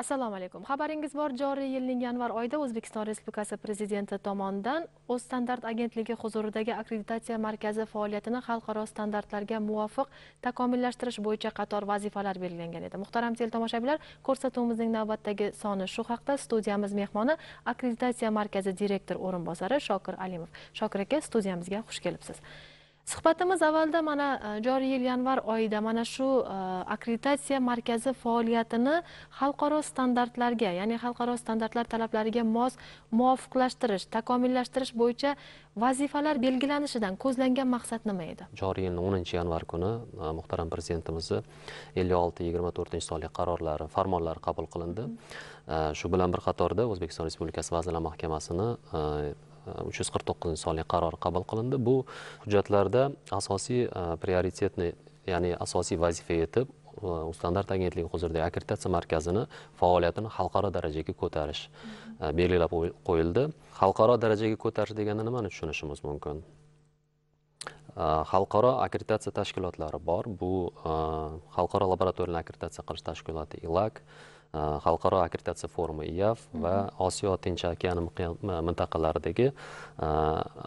assalomu alaykum xabaringiz bor joriy yilning yanvar oyida o'zbekiston respublikasi prezidenti tomonidan o'z standart agentligi huzuridagi akkreditatsiya markazi faoliyatini xalqaro standartlarga muvofiq takomillashtirish bo'yicha qator vazifalar belgilangan edi muhtaram teletomoshabinlar ko'rsatuvimizning navbatdagi soni shu haqda studiyamiz mehmoni akkreditatsiya markazi direktor o'rinbosari shokir alimov shokir aka studiyamizga xush kelibsiz suhbatimiz avvalda mana e, joriy yil yanvar oyida mana shu e, akkreditatsiya markazi faoliyatini xalqaro standartlarga ya'ni xalqaro standartlar talablariga mos muvofiqlashtirish takomillashtirish bo'yicha vazifalar belgilanishidan ko'zlangan maqsad nima edi joriy yilni o'ninchi yanvar kuni e, muhtaram prezidentimizni ellik olti yigirma to'rtinchi sonli qarorlari farmonlari qabul qilindi shu bilan bir qatorda o'zbekiston respublikasi vazirlar mahkamasini uch yuz qirq to'qqizinchi sonli qaror qabul qilindi bu hujjatlarda asosiy e, prioritetni ya'ni asosiy vazifa etib e, standart agentligi huzuridagi akkreditatsiya markazini faoliyatini xalqaro darajaga ko'tarish e, belgilab qo'yildi xalqaro darajaga ko'tarish deganda nimani tushunishimiz mumkin xalqaro akkreditatsiya tashkilotlari bor bu xalqaro laboratoriyani akkreditatsiya qilish tashkiloti ilac xalqaro akkreditatsiya forumi iaf va osiyo tinch okeani mintaqalaridagi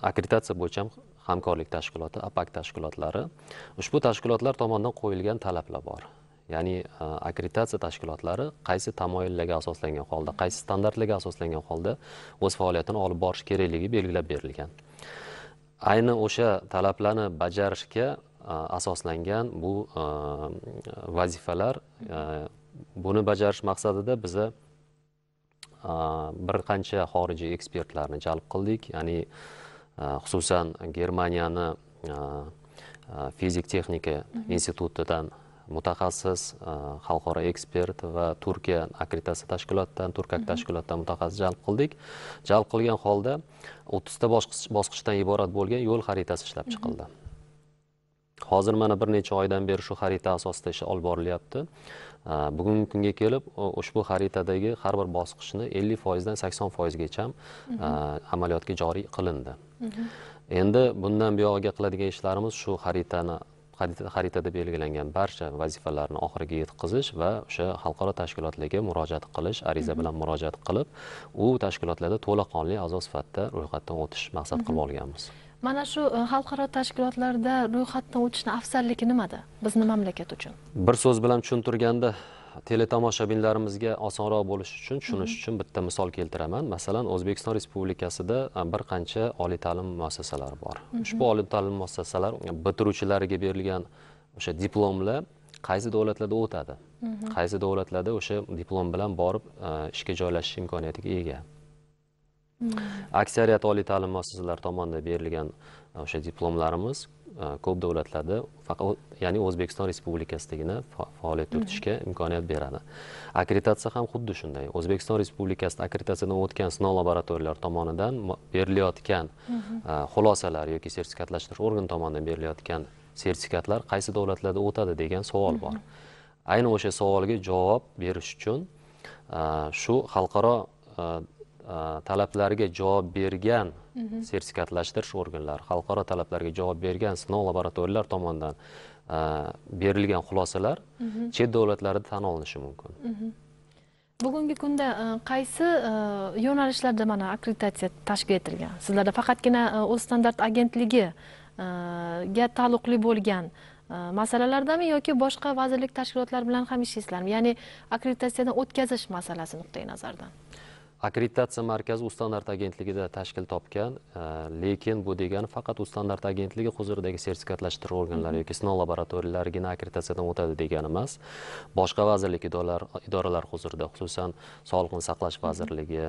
akkreditatsiya bo'yicha ham hamkorlik tashkiloti apak tashkilotlari ushbu tashkilotlar tomonidan qo'yilgan talablar bor ya'ni akkreditatsiya tashkilotlari qaysi tamoyillarga asoslangan holda qaysi standartlarga asoslangan holda o'z faoliyatini olib borish kerakligi belgilab berilgan ayni o'sha talablarni bajarishga asoslangan bu vazifalar buni bajarish maqsadida biza bir qancha xorijiy ekspertlarni jalb qildik ya'ni xususan germaniyani fizik texnika mhm. institutidan mutaxassis xalqaro ekspert va turkiya akkreditatsiya tashkilotidan turkak mhm. tashkilotdan mutaxassis jalb qildik jalb qilgan holda o'ttizta bosqichdan iborat bo'lgan yo'l xaritasi ishlab mhm. chiqildi hozir mana bir necha oydan beri shu xarita asosida ish olib borilyapti bugungi kunga kelib ushbu xaritadagi har bir bosqichni ellik foizdan sakson foizgacha mhm. amaliyotga joriy qilindi mhm. endi bundan buyog'iga qiladigan ishlarimiz shu xaritani xaritada belgilangan barcha vazifalarni oxiriga yetkazish va o'sha xalqaro tashkilotlarga murojaat qilish ariza mhm. bilan murojaat qilib u tashkilotlarda to'laqonli a'zo sifatida ro'yxatdan o'tish maqsad qilib olganmiz mana shu e, xalqaro tashkilotlarda ro'yxatdan o'tishni afzalligi nimada bizni mamlakat uchun bir so'z bilan tushuntirganda teletomoshabinlarimizga osonroq bo'lishi uchun tushunish mhm. uchun bitta misol keltiraman masalan o'zbekiston respublikasida e, bir qancha oliy ta'lim muassasalari bor mhm. ushbu oliy ta'lim muassasalari bitiruvchilariga berilgan o'sha diplomlar qaysi davlatlarda o'tadi mhm. qaysi davlatlarda o'sha diplom bilan borib e, ishga joylashish imkoniyatiga ega aksariyat oliy ta'lim muassasalari tomonidan berilgan э, o'sha diplomlarimiz э, ko'p davlatlarda faqat ya'ni o'zbekiston respublikasidagina faoliyat yuritishga imkoniyat beradi akkreditatsiya ham xuddi shunday o'zbekiston respublikasida akkreditatsiyadan o'tgan sinov laboratoriyalari tomonidan berilayotgan э, xulosalar yoki sertifikatlashtirish organi tomonidan berilayotgan sertifikatlar qaysi davlatlarda o'tadi degan savol bor aynan o'sha savolga javob berish uchun shu xalqaro Э, talablarga javob bergan sertifikatlashtirish organlari xalqaro talablarga javob bergan sinov laboratoriyalari tomonidan э, berilgan xulosalar chet davlatlarda tan olinishi mumkin bugungi kunda э, qaysi yo'nalishlarda mana akkreditatsiya tashkil etilgan sizlarda faqatgina e, o'z standart agentligiga e, taalluqli bo'lgan e, masalalardami yoki boshqa vazirlik tashkilotlari bilan ham ishlaysizlarmi ya'ni akkreditatsiyadan o'tkazish masalasi nuqtai nazaridan akkreditatsiya markazi ustandart standart agentligida tashkil topgan e, lekin bu degani faqat ustandart standart agentligi huzuridagi sertifikatlashtirish organlari yoki sinov laboratoriyalariga akkreditatsiyadan o'tadi degani emas boshqa vazirlik idoralari huzurida xususan sog'liqni saqlash vazirligi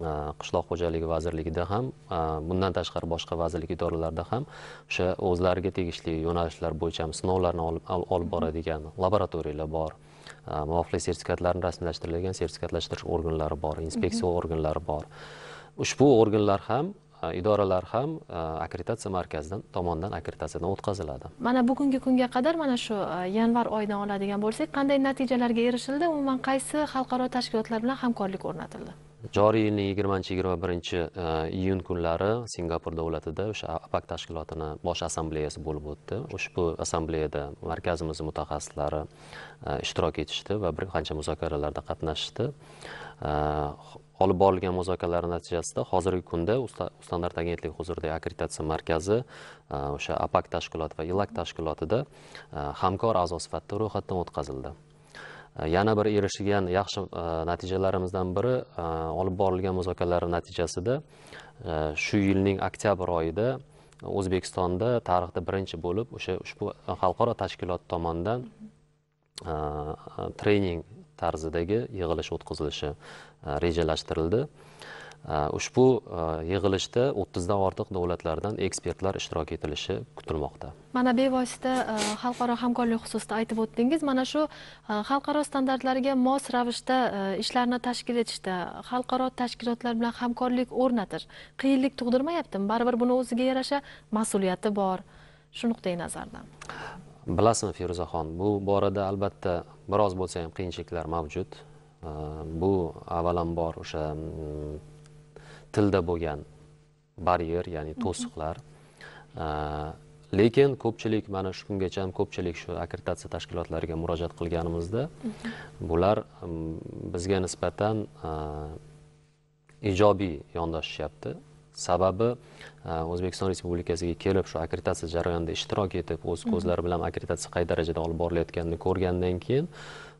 Э, qishloq xo'jaligi vazirligida ham э, bundan tashqari boshqa vazirlik idoralarida ham o'sha o'zlariga tegishli yo'nalishlar bo'yicha sinovlarni olib mhm. boradigan laboratoriyalar bor э, muvofiqlik sertifikatlarini rasmiylashtirilgan sertifikatlashtirish organlari bor mhm. inspeksiya organlari bor ushbu organlar ham e, idoralar ham e, akkreditatsiya markazidan tomonidan akkreditatsiyadan o'tkaziladi mana bugungi kunga qadar mana shu e, yanvar oyidan oladigan bo'lsak qanday natijalarga erishildi umuman qaysi xalqaro tashkilotlar bilan hamkorlik o'rnatildi joriy yilning yigirmanchi yigirma birinchi e, iyun kunlari singapur davlatida o'sha apak tashkilotini bosh assambleyasi bo'lib o'tdi ushbu assambleyada markazimiz mutaxassislari e, ishtirok etishdi va bir qancha muzokaralarda qatnashishdi e, olib borilgan muzokaralar natijasida hozirgi kunda standart agentligi huzuridagi akkreditatsiya markazi o'sha apak tashkiloti va ilak tashkilotida hamkor a'zo sifatida ro'yxatdan o'tkazildi Э, yana bir erishilgan yaxshi e, natijalarimizdan biri e, olib borilgan muzokaralar natijasida e, shu yilning oktyabr oyida o'zbekistonda tarixda birinchi bo'lib o'sha ushbu xalqaro tashkilot tomonidan trening tarzidagi yig'ilish o'tkazilishi rejalashtirildi Э, ushbu э, yig'ilishda o'ttizdan ortiq davlatlardan ekspertlar ishtirok etilishi kutilmoqda mana bevosita e, xalqaro hamkorlik xususida aytib o'tdingiz mana shu e, xalqaro standartlarga mos ravishda e, ishlarni tashkil etishda xalqaro tashkilotlar bilan hamkorlik o'rnatish qiyinlik tug'dirmayaptimi baribir buni o'ziga yarasha mas'uliyati bor shu nuqtai nazardan bilasizmi feruzaxon bu borada albatta biroz bo'lsa ham qiyinchiliklar mavjud bu avvalambor o'sha mm, tilda bo'lgan baryer ya'ni to'siqlar mhm. lekin ko'pchilik mana shu kungacha ham ko'pchilik shu akkreditatsiya tashkilotlariga murojaat qilganimizda mhm. bular bizga nisbatan ijobiy yondashishyapti sababi o'zbekiston respublikasiga kelib shu akkreditatsiya jarayonida ishtirok etib o'z ko'zlari mhm. bilan akkreditatsiya qay darajada olib borilayotganini ko'rgandan keyin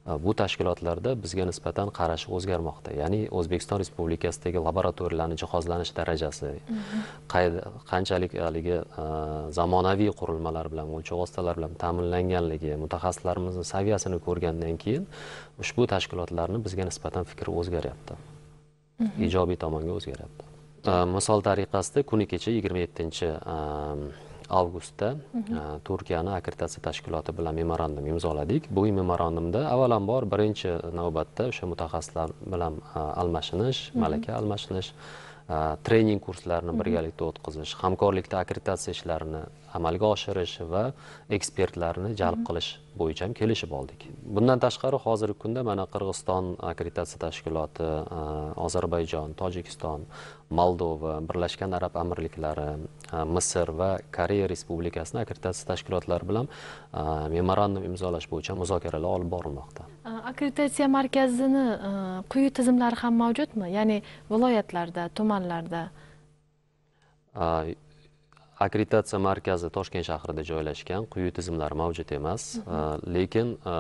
Э, bu tashkilotlarda bizga nisbatan qarash o'zgarmoqda ya'ni o'zbekiston respublikasidagi laboratoriyalarni jihozlanish darajasi mhm. qanchalik haligi e, zamonaviy qurilmalar bilan o'lchov vositalari bilan ta'minlanganligi mutaxassislarimizni saviyasini ko'rgandan keyin ushbu tashkilotlarni bizga nisbatan fikri o'zgaryapti mhm. ijobiy tomonga o'zgaryapti e, misol tariqasida kuni kecha yigirma yettinchi avgustda mhm. e, turkiyani akkreditatsiya tashkiloti bilan memorandum imzoladik bu memorandumda avvalambor birinchi navbatda o'sha mutaxassislar bilan e, almashinish mhm. malaka almashinish e, trening kurslarini mhm. birgalikda o'tkazish hamkorlikda akkreditatsiya ishlarini amalga oshirish va ekspertlarni jalb mhm. qilish bo'yicha ham kelishib oldik bundan tashqari hozirgi kunda mana qirg'iziston akkreditatsiya tashkiloti ozarbayjon tojikiston moldova birlashgan arab amirliklari misr va koreya respublikasini akkreditatsiya tashkilotlari bilan memorandum imzolash bo'yicha muzokaralar olib borilmoqda akkreditatsiya markazini quyi tizimlari ham mavjudmi ya'ni viloyatlarda tumanlarda akkreditatsiya markazi toshkent shahrida joylashgan quyi tizimlar mavjud emas lekin e,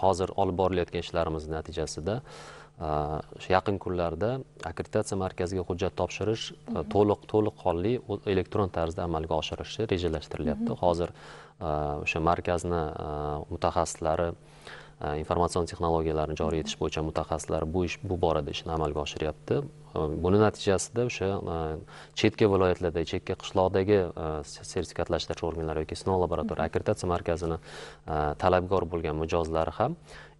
hozir olib borilayotgan ishlarimiz natijasida e, yaqin kunlarda akkreditatsiya markaziga hujjat topshirish e, to'liq to'liqqonli elektron tarzda amalga oshirishni rejalashtirilyapti hozir o'sha markazni mutaxassislari informatsion texnologiyalarni joriy etish bo'yicha mutaxassislar bu ish bu borada ishni amalga oshiryapti Э, buni natijasida o'sha э, chetga viloyatlarda chekka qishloqdagi э, sertifikatlashtirish organlari yoki sinov laboratoriya mhmm. akkreditatsiya markazini e, talabgor bo'lgan mijozlari ham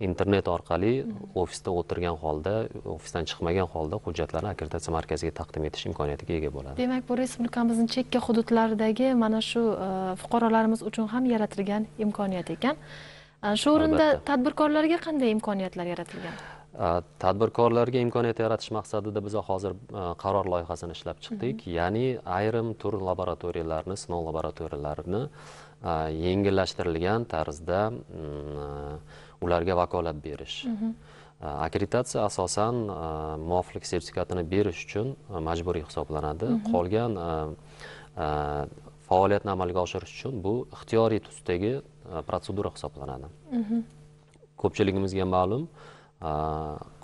internet orqali mhmm. ofisda o'tirgan holda ofisdan chiqmagan holda hujjatlarni akkreditatsiya markaziga taqdim etish imkoniyatiga ega bo'ladi demak bu respublikamizning chekka hududlaridagi mana shu e, fuqarolarimiz uchun ham yaratilgan imkoniyat ekan e, shu o'rinda tadbirkorlarga qanday imkoniyatlar yaratilgan Э, tadbirkorlarga imkoniyat yaratish maqsadida biz hozir э, qaror loyihasini ishlab chiqdik ya'ni ayrim tur laboratoriyalarni sinov laboratoriyalarini э, yengillashtirilgan tarzda mm, ularga vakolat berish akkreditatsiya asosan muvofiqlik sertifikatini berish uchun majburiy hisoblanadi qolgan faoliyatni amalga oshirish uchun bu ixtiyoriy tusdagi protsedura hisoblanadi ko'pchiligimizga ma'lum uh,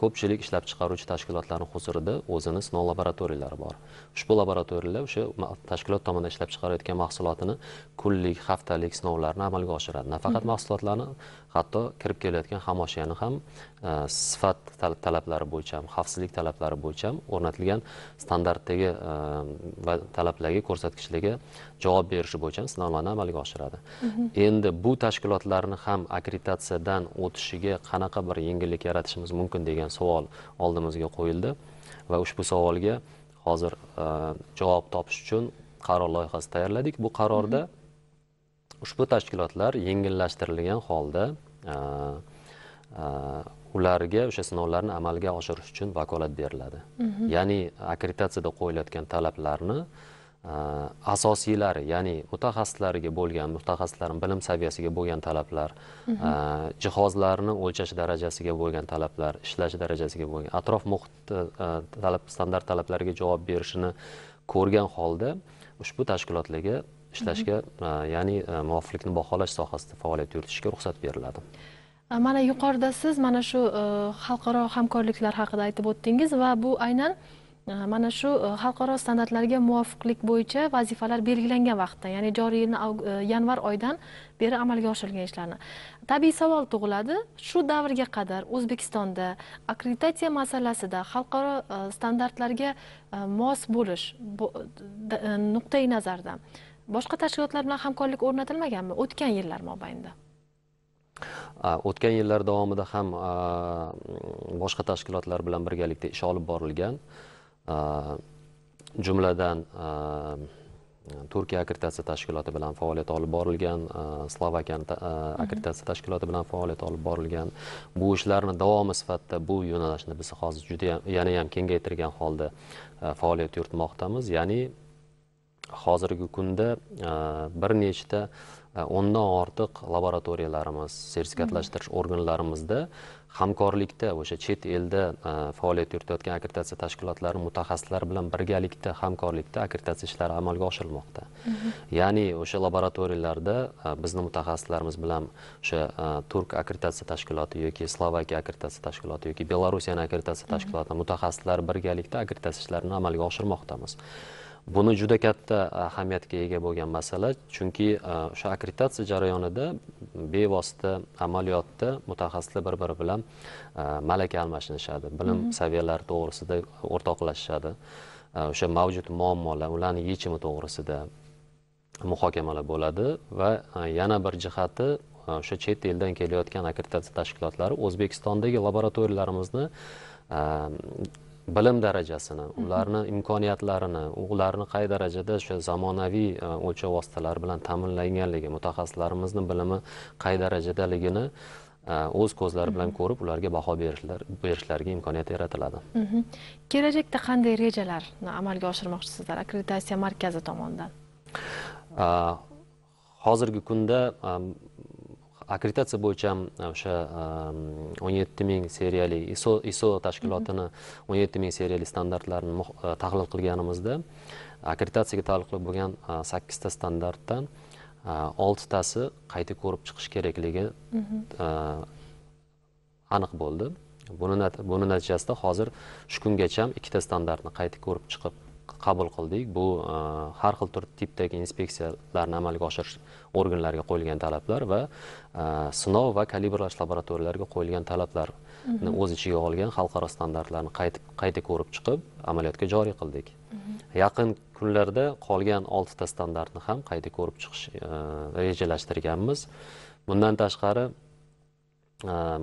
ko'pchilik ishlab chiqaruvchi tashkilotlarni huzurida o'zini sinov laboratoriyalari bor ushbu laboratoriyalar o'sha tashkilot tomonidan ishlab chiqarayotgan mahsulotini kunlik haftalik sinovlarni amalga oshiradi nafaqat mahsulotlarni hatto kirib kelayotgan xamoshiyani ham e, sifat talablari bo'yicha ham xavfsizlik talablari bo'yicha ham o'rnatilgan standartdagi e, va talablarga ko'rsatkichlarga javob berishi bo'yicha sinovlarni amalga oshiradi mhm. endi bu tashkilotlarni ham akkreditatsiyadan o'tishiga qanaqa bir yengillik yaratishimiz mumkin degan savol oldimizga qo'yildi va ushbu savolga hozir e, javob topish uchun qaror loyihasi tayyorladik bu qarorda mhm. ushbu tashkilotlar yengillashtirilgan holda e, e, ularga o'sha sinovlarni amalga oshirish uchun vakolat beriladi mhm. ya'ni akkreditatsiyada qo'yilayotgan talablarni e, asosiylari ya'ni mutaxassislariga bo'lgan mutaxassislarni bilim saviyasiga bo'lgan talablar mhm. jihozlarni o'lchash darajasiga bo'lgan talablar ishlash darajasiga bo'lgan atrof muhit talab standart talablarga javob berishini ko'rgan holda ushbu tashkilotlarga ishlashga e, ya'ni e, muvofiqlikni baholash sohasida faoliyat yuritishga ruxsat beriladi e, mana yuqorida siz mana shu xalqaro hamkorliklar haqida aytib o'tdingiz va bu aynan mana shu xalqaro standartlarga muvofiqlik bo'yicha vazifalar belgilangan vaqtda ya'ni joriy yilni yanvar oyidan beri amalga oshirilgan ishlarni tabiiy savol tug'iladi shu davrga qadar o'zbekistonda akkreditatsiya masalasida xalqaro standartlarga mos bo'lish nuqtai nazardan boshqa tashkilotlar bilan hamkorlik o'rnatilmaganmi o'tgan yillar mobaynida o'tgan yillar davomida ham boshqa tashkilotlar bilan birgalikda ish olib borilgan jumladan turkiya akkreditatsiya tashkiloti bilan faoliyat olib borilgan slovakiya mhmm. akkreditatsiya tashkiloti bilan faoliyat olib borilgan bu ishlarni davomi sifatida bu yo'nalishni biz hozir juda yanayam kengaytirgan holda faoliyat yuritmoqdamiz ya'ni hozirgi kunda e, bir nechta e, o'ndan ortiq laboratoriyalarimiz sertifikatlashtirish organlarimizda hamkorlikda o'sha chet elda e, faoliyat yuritayotgan akkreditatsiya tashkilotlari mutaxassislari bilan birgalikda hamkorlikda akkreditatsiya ishlari amalga oshirilmoqda ya'ni o'sha laboratoriyalarda bizni mutaxassislarimiz bilan o'sha turk akkreditatsiya tashkiloti yoki slovakiya akkreditatsiya tashkiloti yoki belorussiyani akkreditatsiya tashkiloti mutaxassislari birgalikda akkreditatsiya ishlarini amalga oshirmoqdamiz buni juda katta e, ahamiyatga ega bo'lgan masala chunki e, o'sha akkreditatsiya jarayonida bevosita amaliyotda mutaxassislar bir biri bilan e, malaka almashinishadi bilim mhm. saviyalari to'g'risida o'rtoqlashishadi o'sha mavjud muammolar ularni yechimi to'g'risida muhokamalar bo'ladi va yana bir jihati o'sha chet eldan kelayotgan akkreditatsiya tashkilotlari o'zbekistondagi laboratoriyalarimizni bilim darajasini ularni imkoniyatlarini ularni qay darajada o'sha zamonaviy e, o'lchov vositalari bilan ta'minlanganligi mutaxassislarimizni bilimi qay darajadaligini e, o'z ko'zlari bilan ko'rib ularga baho berishlar berishlariga imkoniyat yaratiladi kelajakda qanday rejalarni amalga oshirmoqchisizlar akkreditatsiya markazi tomonidan e, hozirgi kunda akkreditatsiya bo'yicha ham o'sha o'n yetti ming seriyali iso iso tashkilotini o'n yetti ming seriyali standartlarni tahlil qilganimizda akkreditatsiyaga taalluqli bo'lgan sakkizta standartdan oltitasi qayta ko'rib chiqish kerakligi aniq bo'ldi buni buni natijasida hozir shu kungacha ham ikkita standartni qayta ko'rib chiqib qabul qildik bu e, har xil tur tipdagi inspeksiyalarni amalga oshirish organlariga qo'yilgan talablar va e, sinov va kalibrlash laboratoriyalariga qo'yilgan talablarni mhm. o'z ichiga olgan xalqaro standartlarni qayta ko'rib chiqib amaliyotga joriy qildik mhm. yaqin kunlarda qolgan oltita standartni ham qayta ko'rib chiqish e, rejalashtirganmiz bundan tashqari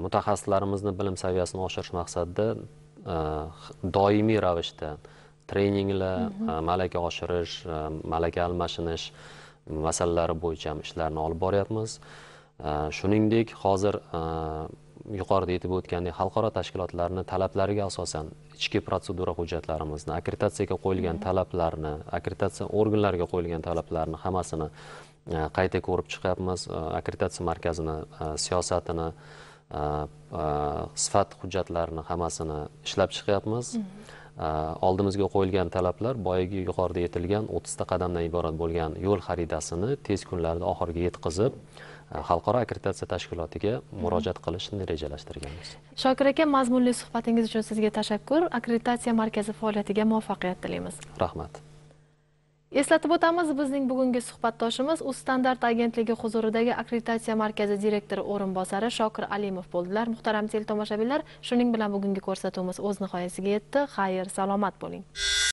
mutaxassislarimizni bilim saviyasini oshirish maqsadida doimiy ravishda treninglar malaka oshirish malaka almashinish masalalari bo'yicha ham ishlarni olib boryapmiz shuningdek hozir yuqorida aytib o'tgandek xalqaro tashkilotlarni talablariga asosan ichki protsedura hujjatlarimizni akkreditatsiyaga qo'yilgan talablarni akkreditatsiya organlariga qo'yilgan talablarni hammasini qayta ko'rib chiqyapmiz akkreditatsiya markazini siyosatini sifat hujjatlarini hammasini ishlab chiqyapmiz mm -hmm. Э, oldimizga qo'yilgan talablar boyagi yuqorida aytilgan o'ttizta qadamdan iborat bo'lgan yo'l xaritasini tez kunlarda oxiriga yetkazib e, xalqaro akkreditatsiya tashkilotiga mhm. murojaat qilishni rejalashtirganmiz shokir aka mazmunli suhbatingiz uchun sizga tashakkur akkreditatsiya markazi faoliyatiga muvaffaqiyat tilaymiz rahmat eslatib o'tamiz bizning bugungi suhbatdoshimiz uz standart agentligi huzuridagi akkreditatsiya markazi direktori o'rinbosari shokir alimov bo'ldilar muhtaram teletomoshabinlar shuning bilan bugungi ko'rsatuvimiz o'z nihoyasiga yetdi xayr salomat bo'ling